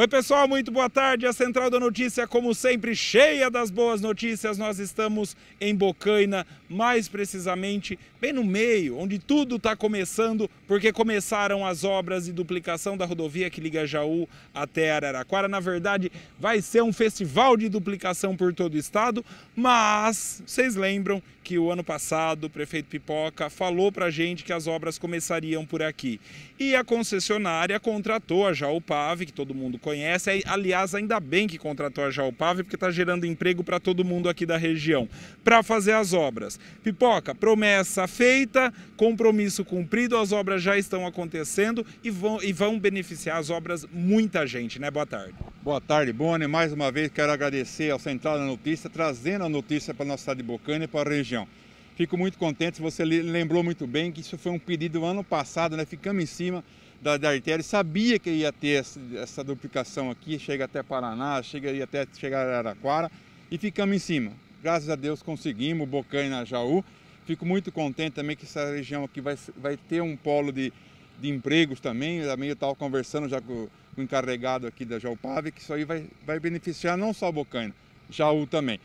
Oi, pessoal, muito boa tarde. A Central da Notícia, como sempre, cheia das boas notícias. Nós estamos em Bocaina, mais precisamente bem no meio, onde tudo está começando, porque começaram as obras de duplicação da rodovia que liga Jaú até Araraquara. Na verdade, vai ser um festival de duplicação por todo o estado, mas vocês lembram que o ano passado o prefeito Pipoca falou para a gente que as obras começariam por aqui. E a concessionária contratou a Jaú Pave, que todo mundo conhece conhece. Aliás, ainda bem que contratou a Jalpave, porque está gerando emprego para todo mundo aqui da região, para fazer as obras. Pipoca, promessa feita, compromisso cumprido, as obras já estão acontecendo e vão, e vão beneficiar as obras muita gente, né? Boa tarde. Boa tarde, Boni. Mais uma vez quero agradecer ao Central da Notícia, trazendo a notícia para a nossa cidade de Bocana e para a região. Fico muito contente, você lembrou muito bem que isso foi um pedido ano passado, né? Ficamos em cima da, da artéria, sabia que ia ter essa, essa duplicação aqui, chega até Paraná, chega até chegar a Araquara e ficamos em cima. Graças a Deus conseguimos, Bocaina, Jaú. Fico muito contente também que essa região aqui vai, vai ter um polo de, de empregos também. Também eu estava conversando já com, com, o encarregado aqui da Jaupave, que isso aí vai, vai beneficiar não só Bocaina, Jaú também.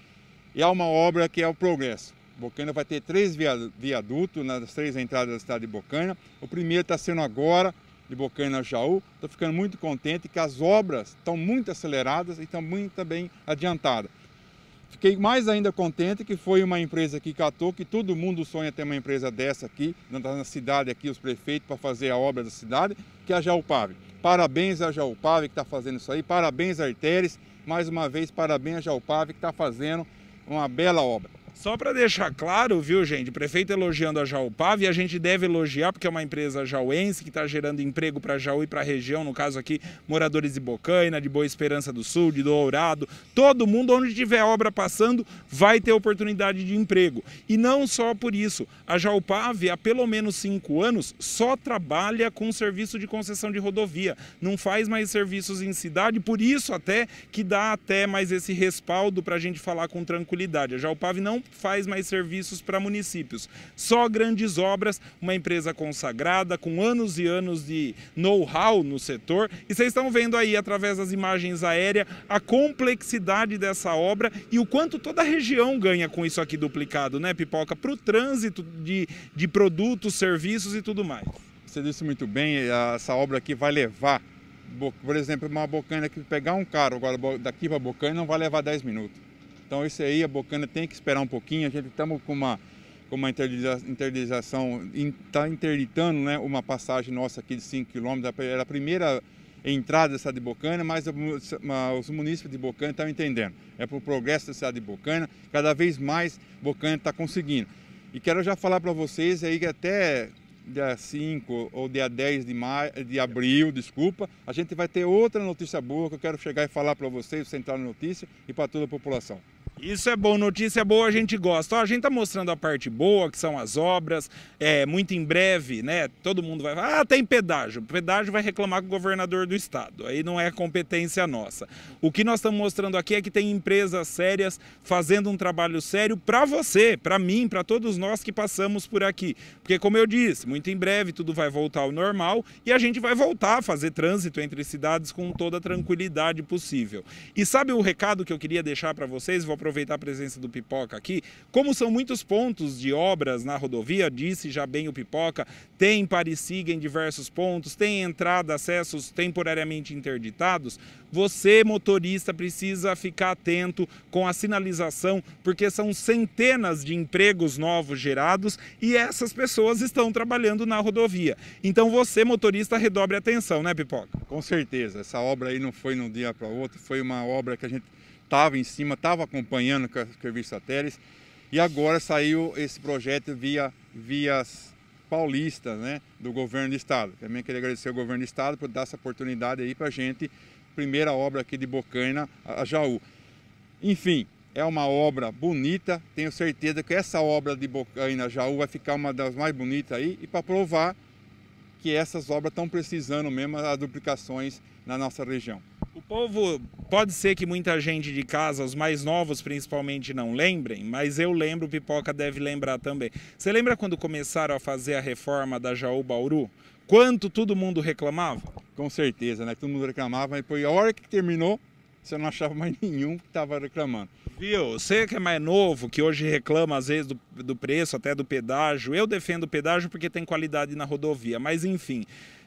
E há uma obra que é o Progresso. Bocaina vai ter três viadutos nas três entradas da cidade de Bocaina. O primeiro está sendo agora, de Bocaina Jaú. Estou ficando muito contente que as obras estão muito aceleradas e estão muito bem adiantadas. Fiquei mais ainda contente que foi uma empresa que catou, que todo mundo sonha ter uma empresa dessa aqui, na cidade aqui, os prefeitos, para fazer a obra da cidade, que é a Jaupave. Parabéns a Jaupave que está fazendo isso aí, parabéns a Arteres, mais uma vez parabéns a Jaupave que está fazendo uma bela obra. Só para deixar claro, viu, gente? O prefeito elogiando a Jaupava e a gente deve elogiar porque é uma empresa jauense que está gerando emprego para Jaú e para a região, no caso aqui, moradores de Bocaina, de Boa Esperança do Sul, de Dourado, todo mundo onde tiver obra passando vai ter oportunidade de emprego. E não só por isso, a Jaupave há pelo menos cinco anos só trabalha com serviço de concessão de rodovia, não faz mais serviços em cidade, por isso até que dá até mais esse respaldo para a gente falar com tranquilidade. A Jaupave não faz mais serviços para municípios. Só grandes obras, uma empresa consagrada, com anos e anos de know-how no setor. E vocês estão vendo aí, através das imagens aéreas, a complexidade dessa obra e o quanto toda a região ganha com isso aqui duplicado, né, Pipoca? Para o trânsito de, de produtos, serviços e tudo mais. Você disse muito bem, essa obra aqui vai levar por exemplo, uma bocana que pegar um carro agora daqui para a bocana não vai levar 10 minutos. Então isso aí, a bocana tem que esperar um pouquinho, a gente estamos com uma, com uma interdização, está interditando né, uma passagem nossa aqui de 5 km, era a primeira entrada da cidade de Bocana, mas os munícipes de Bocana estão entendendo. É para o progresso da cidade de Bocana, cada vez mais Bocana está conseguindo. E quero já falar para vocês aí que até dia 5 ou dia 10 de, maio, de abril, desculpa, a gente vai ter outra notícia boa que eu quero chegar e falar para vocês, Central Notícia, e para toda a população. Isso é bom, notícia boa a gente gosta. Ó, a gente está mostrando a parte boa, que são as obras. É, muito em breve, né? Todo mundo vai falar, ah, tem pedágio. O pedágio vai reclamar com o governador do estado. Aí não é competência nossa. O que nós estamos mostrando aqui é que tem empresas sérias fazendo um trabalho sério para você, para mim, para todos nós que passamos por aqui. Porque como eu disse, muito em breve tudo vai voltar ao normal e a gente vai voltar a fazer trânsito entre cidades com toda a tranquilidade possível. E sabe o recado que eu queria deixar para vocês? Vou aproveitar a presença do Pipoca aqui. Como são muitos pontos de obras na rodovia, disse já bem o Pipoca, tem parecida em diversos pontos, tem entrada, acessos temporariamente interditados. Você, motorista, precisa ficar atento com a sinalização, porque são centenas de empregos novos gerados e essas pessoas estão trabalhando na rodovia. Então você, motorista, redobre a atenção, né, Pipoca? Com certeza. Essa obra aí não foi num dia para outro, foi uma obra que a gente estava em cima, estava acompanhando o serviço com E agora saiu esse projeto via vias paulistas, né, do governo do estado. Também queria agradecer ao governo do estado por dar essa oportunidade aí para a gente, primeira obra aqui de Bocaina a Jaú. Enfim, é uma obra bonita, tenho certeza que essa obra de Bocaina a Jaú vai ficar uma das mais bonitas aí e para provar que essas obras estão precisando mesmo as duplicações na nossa região. O povo, pode ser que muita gente de casa, os mais novos principalmente, não lembrem, mas eu lembro, Pipoca deve lembrar também. Você lembra quando começaram a fazer a reforma da Jaú Bauru? Quanto todo mundo reclamava? Com certeza, né? Todo mundo reclamava, mas depois, a hora que terminou, você não achava mais nenhum que estava reclamando. Viu? Você que é mais novo, que hoje reclama às vezes do, do preço, até do pedágio. Eu defendo o pedágio porque tem qualidade na rodovia, mas enfim.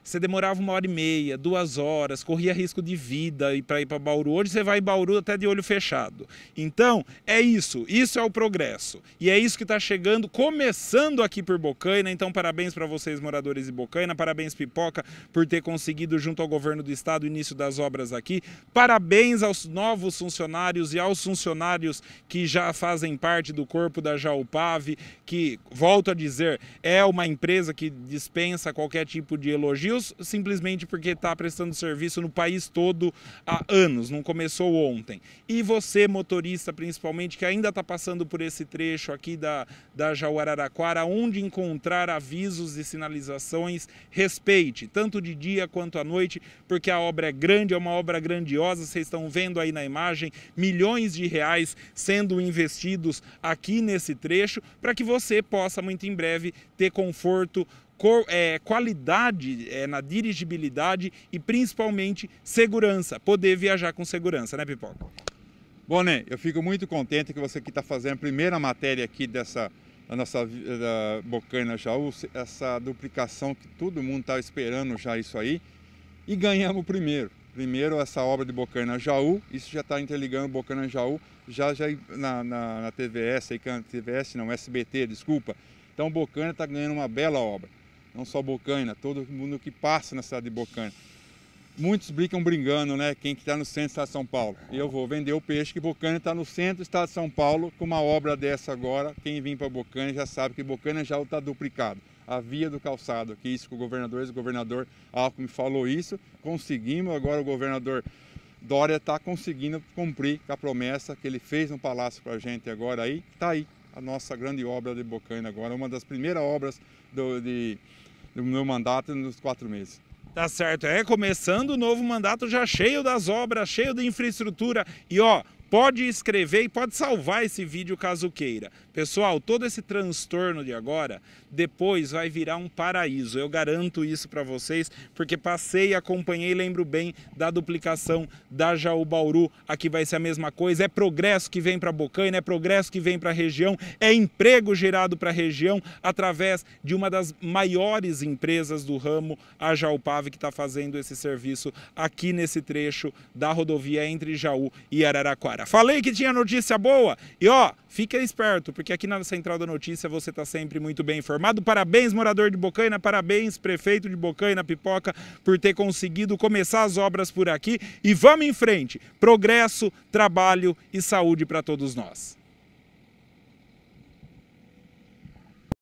Você demorava uma hora e meia, duas horas, corria risco de vida e para ir para Bauru. Hoje você vai em Bauru até de olho fechado. Então, é isso. Isso é o progresso. E é isso que está chegando, começando aqui por Bocaina. Então, parabéns para vocês, moradores de Bocaina. Parabéns, Pipoca, por ter conseguido, junto ao governo do estado, o início das obras aqui. Parabéns aos novos funcionários e aos funcionários que já fazem parte do corpo da Jaupave, que, volto a dizer, é uma empresa que dispensa qualquer tipo de elogio simplesmente porque está prestando serviço no país todo há anos, não começou ontem. E você, motorista principalmente, que ainda está passando por esse trecho aqui da, da Jauararaquara, onde encontrar avisos e sinalizações, respeite, tanto de dia quanto à noite, porque a obra é grande, é uma obra grandiosa, vocês estão vendo aí na imagem, milhões de reais sendo investidos aqui nesse trecho, para que você possa muito em breve ter conforto é, qualidade é, na dirigibilidade e principalmente segurança, poder viajar com segurança, né, Pipoca? Bom, né, eu fico muito contente que você que está fazendo a primeira matéria aqui dessa da nossa da Bocaina Jaú, essa duplicação que todo mundo estava tá esperando já isso aí, e ganhamos primeiro. Primeiro essa obra de Bocaina Jaú, isso já está interligando Bocaina Jaú, já, já na, na, na TVS, aí, TVS não, SBT, desculpa. Então Bocaina está ganhando uma bela obra não só Bocaina, todo mundo que passa na cidade de Bocaina. Muitos brincam brincando, né? Quem que está no centro do estado de São Paulo. eu vou vender o peixe que Bocaina está no centro do estado de São Paulo, com uma obra dessa agora. Quem vem para Bocaina já sabe que Bocaina já está duplicado. A via do calçado, que isso que o governador, o governador Alckmin falou isso, conseguimos. Agora o governador Dória está conseguindo cumprir a promessa que ele fez no palácio para a gente agora aí, está aí a nossa grande obra de Bocaina agora, uma das primeiras obras do, de, do meu mandato nos quatro meses. Tá certo, é começando o novo mandato já cheio das obras, cheio de infraestrutura e ó, Pode escrever e pode salvar esse vídeo caso queira. Pessoal, todo esse transtorno de agora depois vai virar um paraíso. Eu garanto isso para vocês, porque passei, acompanhei, lembro bem da duplicação da Jaú-Bauru. Aqui vai ser a mesma coisa. É progresso que vem para Bocaina, é progresso que vem para a região, é emprego gerado para a região através de uma das maiores empresas do ramo, a Jaupave, que está fazendo esse serviço aqui nesse trecho da rodovia entre Jaú e Araraquara cara. Falei que tinha notícia boa. E ó, fica esperto, porque aqui na Central da Notícia você está sempre muito bem informado. Parabéns, morador de Bocaina, parabéns, prefeito de Bocaina, Pipoca, por ter conseguido começar as obras por aqui. E vamos em frente. Progresso, trabalho e saúde para todos nós.